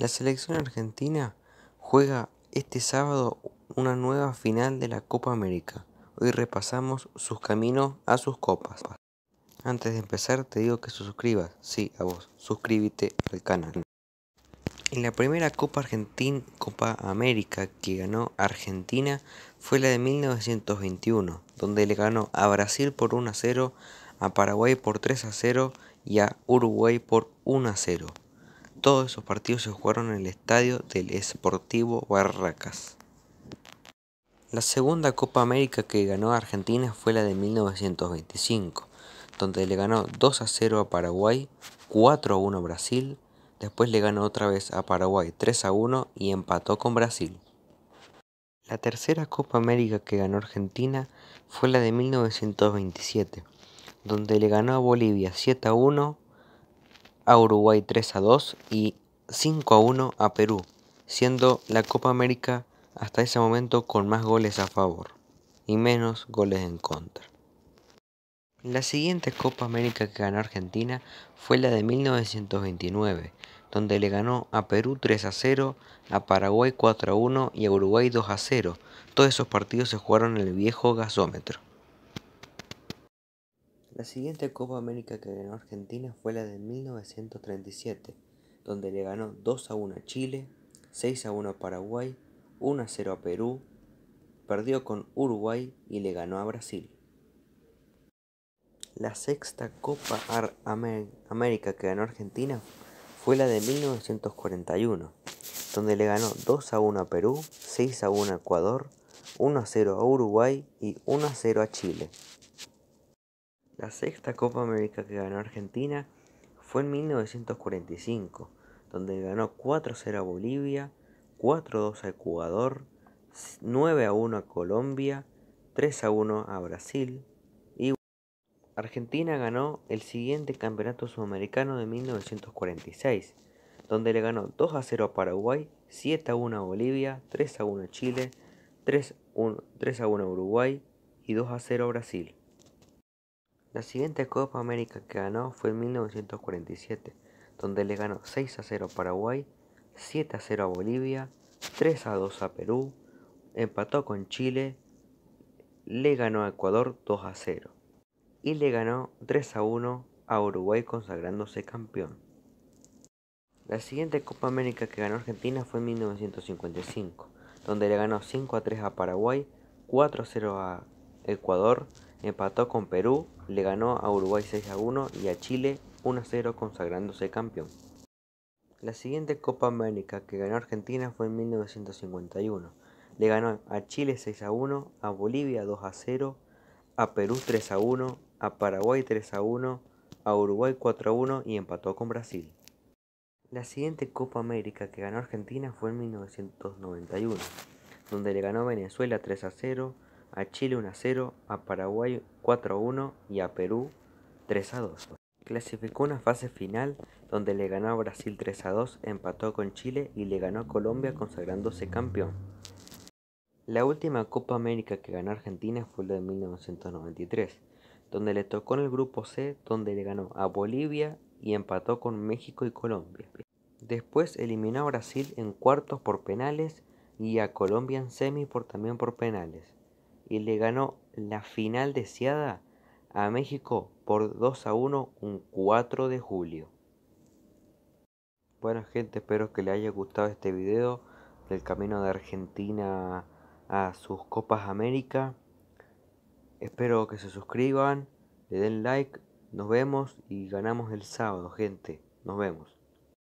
La selección argentina juega este sábado una nueva final de la Copa América. Hoy repasamos sus caminos a sus copas. Antes de empezar te digo que suscribas, sí, a vos, suscríbete al canal. En la primera Copa Argentina, Copa América que ganó Argentina fue la de 1921, donde le ganó a Brasil por 1 a 0, a Paraguay por 3 a 0 y a Uruguay por 1 a 0. Todos esos partidos se jugaron en el estadio del Esportivo Barracas. La segunda Copa América que ganó Argentina fue la de 1925, donde le ganó 2 a 0 a Paraguay, 4 a 1 a Brasil, después le ganó otra vez a Paraguay 3 a 1 y empató con Brasil. La tercera Copa América que ganó Argentina fue la de 1927, donde le ganó a Bolivia 7 a 1, a Uruguay 3 a 2 y 5 a 1 a Perú, siendo la Copa América hasta ese momento con más goles a favor y menos goles en contra. La siguiente Copa América que ganó Argentina fue la de 1929, donde le ganó a Perú 3 a 0, a Paraguay 4 a 1 y a Uruguay 2 a 0. Todos esos partidos se jugaron en el viejo gasómetro. La siguiente Copa América que ganó Argentina fue la de 1937, donde le ganó 2 a 1 a Chile, 6 a 1 a Paraguay, 1 a 0 a Perú, perdió con Uruguay y le ganó a Brasil. La sexta Copa América que ganó Argentina fue la de 1941, donde le ganó 2 a 1 a Perú, 6 a 1 a Ecuador, 1 a 0 a Uruguay y 1 a 0 a Chile. La sexta Copa América que ganó Argentina fue en 1945, donde ganó 4-0 a Bolivia, 4-2 a Ecuador, 9-1 a Colombia, 3-1 a Brasil y Argentina ganó el siguiente Campeonato Sudamericano de 1946, donde le ganó 2-0 a Paraguay, 7-1 a Bolivia, 3-1 a Chile, 3-1 a Uruguay y 2-0 a Brasil. La siguiente Copa América que ganó fue en 1947, donde le ganó 6 a 0 a Paraguay, 7 a 0 a Bolivia, 3 a 2 a Perú, empató con Chile, le ganó a Ecuador 2 a 0 y le ganó 3 a 1 a Uruguay consagrándose campeón. La siguiente Copa América que ganó Argentina fue en 1955, donde le ganó 5 a 3 a Paraguay, 4 a 0 a Ecuador, Empató con Perú, le ganó a Uruguay 6 a 1 y a Chile 1 a 0 consagrándose campeón. La siguiente Copa América que ganó Argentina fue en 1951. Le ganó a Chile 6 a 1, a Bolivia 2 a 0, a Perú 3 a 1, a Paraguay 3 a 1, a Uruguay 4 a 1 y empató con Brasil. La siguiente Copa América que ganó Argentina fue en 1991, donde le ganó a Venezuela 3 a 0, a Chile 1 0, a Paraguay 4 1 y a Perú 3 a 2. Clasificó una fase final donde le ganó a Brasil 3 a 2, empató con Chile y le ganó a Colombia consagrándose campeón. La última Copa América que ganó Argentina fue la de 1993, donde le tocó en el grupo C, donde le ganó a Bolivia y empató con México y Colombia. Después eliminó a Brasil en cuartos por penales y a Colombia en semi por, también por penales y le ganó la final deseada a México por 2 a 1 un 4 de julio. Bueno gente, espero que les haya gustado este video del camino de Argentina a sus Copas América. Espero que se suscriban, le den like, nos vemos y ganamos el sábado gente, nos vemos.